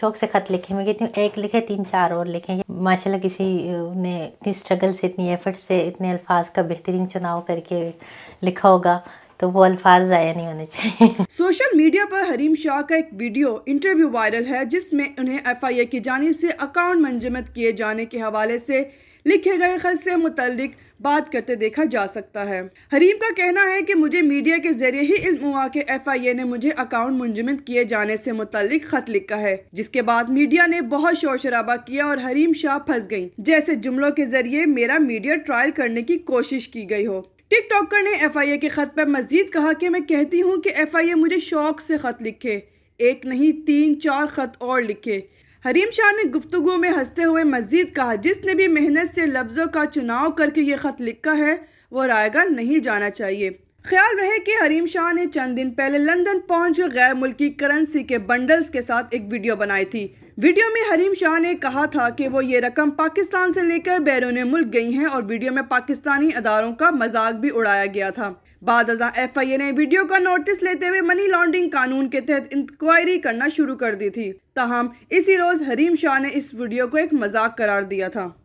शौक से खत लिखे मैं कहती हूँ एक लिखे तीन चार और लिखे माशाल्लाह किसी ने इतनी स्ट्रगल से इतनी एफर्ट से इतने अल्फाज का बेहतरीन चुनाव करके लिखा होगा तो वो अल्फाज ज़ाया नहीं होने चाहिए सोशल मीडिया पर हरीम शाह का एक वीडियो इंटरव्यू वायरल है जिसमें उन्हें एफ आई की जानब से अकाउंट मंजमत किए जाने के हवाले से लिखे गए खत से मुतल बात करते देखा जा सकता है हरीम का कहना है कि मुझे मीडिया के जरिए ही इल्म हुआ कि एफ आई ए ने मुझे अकाउंट मुंजमद किए जाने से मुतल खत लिखा है जिसके बाद मीडिया ने बहुत शोर शराबा किया और हरीम शाह फंस गयी जैसे जुमलों के जरिए मेरा मीडिया ट्रायल करने की कोशिश की गई हो टिक टॉकर ने एफ आई ए के खत पर मजीद कहा कि मैं कहती हूँ कि एफ आई ए मुझे शौक से खत लिखे एक नहीं तीन चार खत और लिखे हरीम शाह ने गुफ्तु में हंसते हुए मजीद कहा जिसने भी मेहनत से लफ्ज़ों का चुनाव करके ये ख़त लिखा है वो रायगा नहीं जाना चाहिए ख्याल रहे कि हरीम शाह ने चंद दिन पहले लंदन पहुंच गैर मुल्की करेंसी के बंडल्स के साथ एक वीडियो बनाई थी वीडियो में हरीम शाह ने कहा था कि वो ये रकम पाकिस्तान से लेकर बैरून मुल्क गई हैं और वीडियो में पाकिस्तानी अदारों का मजाक भी उड़ाया गया था बाद अजा एफ आई ए ने वीडियो का नोटिस लेते हुए मनी लॉन्ड्रिंग कानून के तहत इंक्वायरी करना शुरू कर दी थी ताहम इसी रोज़ हरीम शाह ने इस वीडियो को एक मजाक करार दिया था